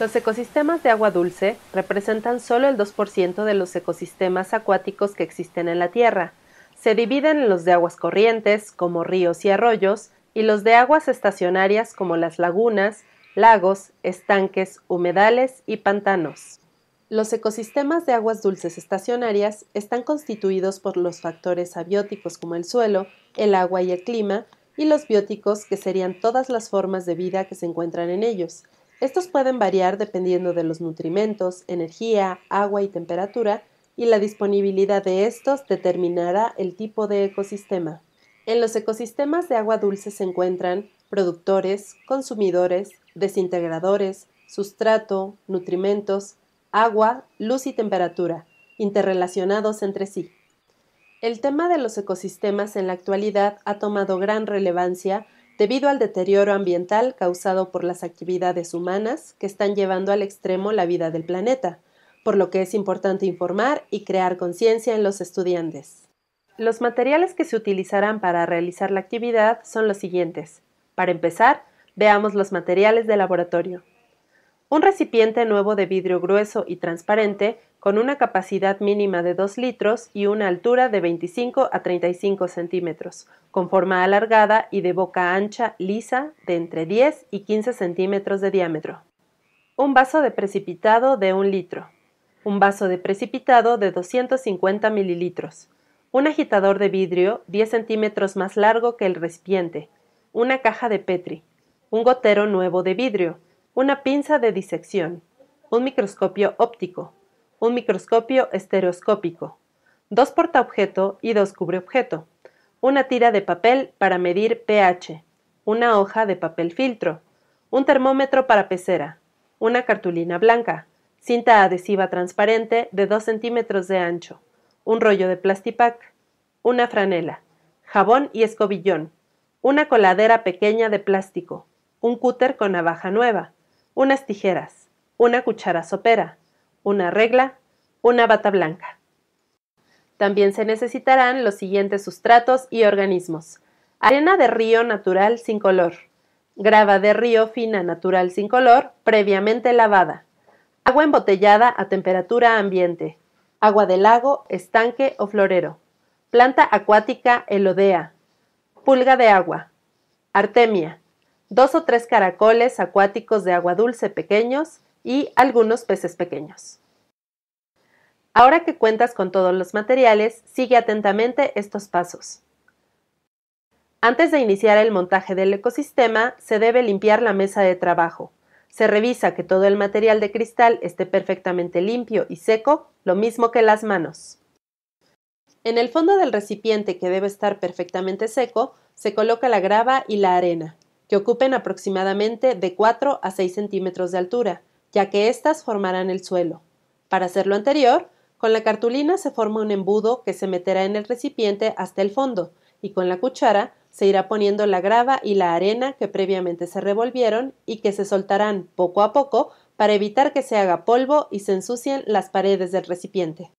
Los ecosistemas de agua dulce representan solo el 2% de los ecosistemas acuáticos que existen en la Tierra. Se dividen en los de aguas corrientes, como ríos y arroyos, y los de aguas estacionarias, como las lagunas, lagos, estanques, humedales y pantanos. Los ecosistemas de aguas dulces estacionarias están constituidos por los factores abióticos como el suelo, el agua y el clima, y los bióticos que serían todas las formas de vida que se encuentran en ellos, estos pueden variar dependiendo de los nutrimentos, energía, agua y temperatura, y la disponibilidad de estos determinará el tipo de ecosistema. En los ecosistemas de agua dulce se encuentran productores, consumidores, desintegradores, sustrato, nutrimentos, agua, luz y temperatura, interrelacionados entre sí. El tema de los ecosistemas en la actualidad ha tomado gran relevancia debido al deterioro ambiental causado por las actividades humanas que están llevando al extremo la vida del planeta, por lo que es importante informar y crear conciencia en los estudiantes. Los materiales que se utilizarán para realizar la actividad son los siguientes. Para empezar, veamos los materiales de laboratorio. Un recipiente nuevo de vidrio grueso y transparente con una capacidad mínima de 2 litros y una altura de 25 a 35 centímetros, con forma alargada y de boca ancha lisa de entre 10 y 15 centímetros de diámetro. Un vaso de precipitado de 1 litro. Un vaso de precipitado de 250 mililitros. Un agitador de vidrio 10 centímetros más largo que el recipiente. Una caja de Petri. Un gotero nuevo de vidrio. Una pinza de disección. Un microscopio óptico un microscopio estereoscópico, dos portaobjeto y dos cubreobjeto, una tira de papel para medir pH, una hoja de papel filtro, un termómetro para pecera, una cartulina blanca, cinta adhesiva transparente de 2 centímetros de ancho, un rollo de plastipac, una franela, jabón y escobillón, una coladera pequeña de plástico, un cúter con navaja nueva, unas tijeras, una cuchara sopera, una regla, una bata blanca. También se necesitarán los siguientes sustratos y organismos. Arena de río natural sin color. Grava de río fina natural sin color, previamente lavada. Agua embotellada a temperatura ambiente. Agua de lago, estanque o florero. Planta acuática elodea. Pulga de agua. Artemia. Dos o tres caracoles acuáticos de agua dulce pequeños y algunos peces pequeños. Ahora que cuentas con todos los materiales, sigue atentamente estos pasos. Antes de iniciar el montaje del ecosistema, se debe limpiar la mesa de trabajo. Se revisa que todo el material de cristal esté perfectamente limpio y seco, lo mismo que las manos. En el fondo del recipiente, que debe estar perfectamente seco, se coloca la grava y la arena, que ocupen aproximadamente de 4 a 6 centímetros de altura, ya que éstas formarán el suelo. Para hacer lo anterior, con la cartulina se forma un embudo que se meterá en el recipiente hasta el fondo y con la cuchara se irá poniendo la grava y la arena que previamente se revolvieron y que se soltarán poco a poco para evitar que se haga polvo y se ensucien las paredes del recipiente.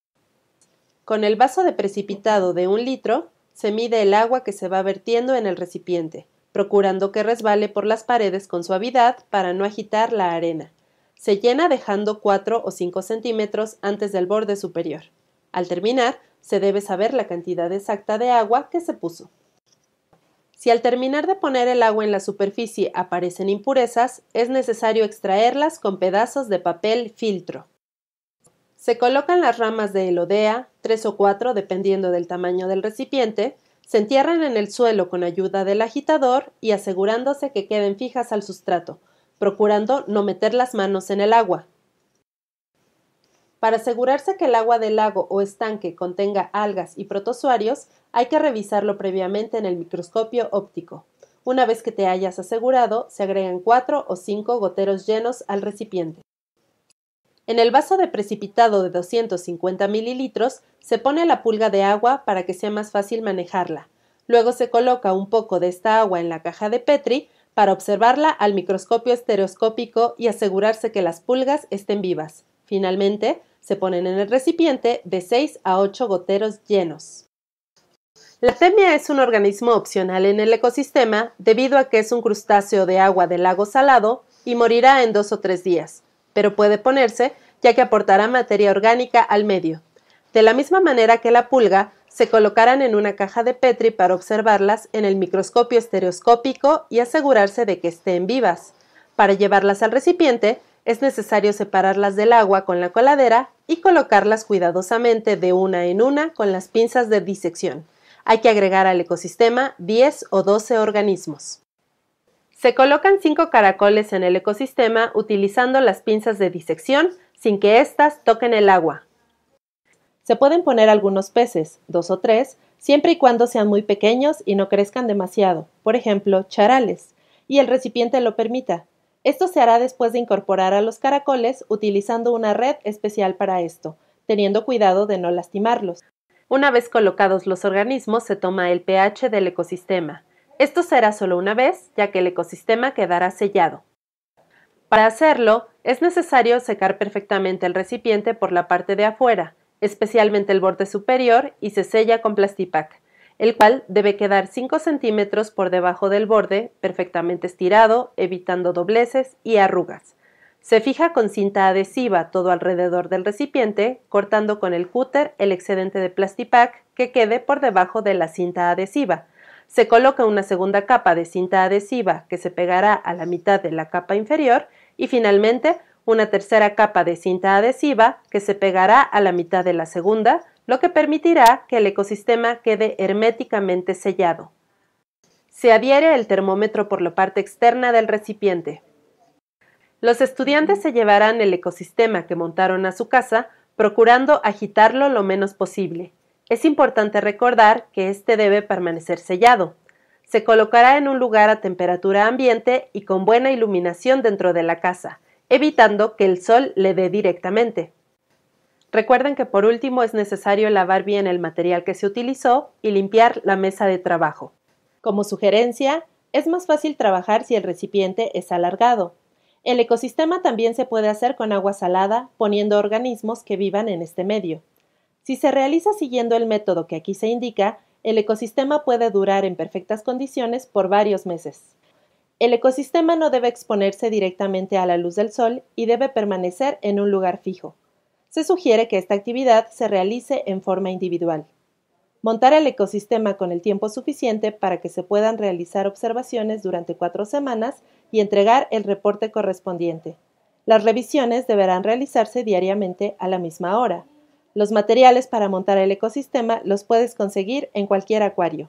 Con el vaso de precipitado de un litro se mide el agua que se va vertiendo en el recipiente, procurando que resbale por las paredes con suavidad para no agitar la arena. Se llena dejando 4 o 5 centímetros antes del borde superior. Al terminar, se debe saber la cantidad exacta de agua que se puso. Si al terminar de poner el agua en la superficie aparecen impurezas, es necesario extraerlas con pedazos de papel filtro. Se colocan las ramas de elodea, tres o cuatro dependiendo del tamaño del recipiente, se entierran en el suelo con ayuda del agitador y asegurándose que queden fijas al sustrato, procurando no meter las manos en el agua. Para asegurarse que el agua del lago o estanque contenga algas y protozoarios, hay que revisarlo previamente en el microscopio óptico. Una vez que te hayas asegurado, se agregan cuatro o cinco goteros llenos al recipiente. En el vaso de precipitado de 250 mililitros se pone la pulga de agua para que sea más fácil manejarla. Luego se coloca un poco de esta agua en la caja de Petri para observarla al microscopio estereoscópico y asegurarse que las pulgas estén vivas. Finalmente, se ponen en el recipiente de 6 a 8 goteros llenos. La temia es un organismo opcional en el ecosistema debido a que es un crustáceo de agua del lago salado y morirá en dos o tres días, pero puede ponerse ya que aportará materia orgánica al medio. De la misma manera que la pulga, se colocarán en una caja de Petri para observarlas en el microscopio estereoscópico y asegurarse de que estén vivas. Para llevarlas al recipiente, es necesario separarlas del agua con la coladera y colocarlas cuidadosamente de una en una con las pinzas de disección. Hay que agregar al ecosistema 10 o 12 organismos. Se colocan 5 caracoles en el ecosistema utilizando las pinzas de disección sin que éstas toquen el agua. Se pueden poner algunos peces, dos o tres, siempre y cuando sean muy pequeños y no crezcan demasiado, por ejemplo, charales, y el recipiente lo permita. Esto se hará después de incorporar a los caracoles utilizando una red especial para esto, teniendo cuidado de no lastimarlos. Una vez colocados los organismos se toma el pH del ecosistema. Esto será solo una vez, ya que el ecosistema quedará sellado. Para hacerlo, es necesario secar perfectamente el recipiente por la parte de afuera, especialmente el borde superior, y se sella con plastipac, el cual debe quedar 5 centímetros por debajo del borde, perfectamente estirado, evitando dobleces y arrugas. Se fija con cinta adhesiva todo alrededor del recipiente, cortando con el cúter el excedente de plastipac que quede por debajo de la cinta adhesiva. Se coloca una segunda capa de cinta adhesiva que se pegará a la mitad de la capa inferior y finalmente una tercera capa de cinta adhesiva que se pegará a la mitad de la segunda, lo que permitirá que el ecosistema quede herméticamente sellado. Se adhiere el termómetro por la parte externa del recipiente. Los estudiantes se llevarán el ecosistema que montaron a su casa, procurando agitarlo lo menos posible. Es importante recordar que este debe permanecer sellado. Se colocará en un lugar a temperatura ambiente y con buena iluminación dentro de la casa, evitando que el sol le dé directamente. Recuerden que por último es necesario lavar bien el material que se utilizó y limpiar la mesa de trabajo. Como sugerencia, es más fácil trabajar si el recipiente es alargado. El ecosistema también se puede hacer con agua salada, poniendo organismos que vivan en este medio. Si se realiza siguiendo el método que aquí se indica, el ecosistema puede durar en perfectas condiciones por varios meses. El ecosistema no debe exponerse directamente a la luz del sol y debe permanecer en un lugar fijo. Se sugiere que esta actividad se realice en forma individual. Montar el ecosistema con el tiempo suficiente para que se puedan realizar observaciones durante cuatro semanas y entregar el reporte correspondiente. Las revisiones deberán realizarse diariamente a la misma hora. Los materiales para montar el ecosistema los puedes conseguir en cualquier acuario.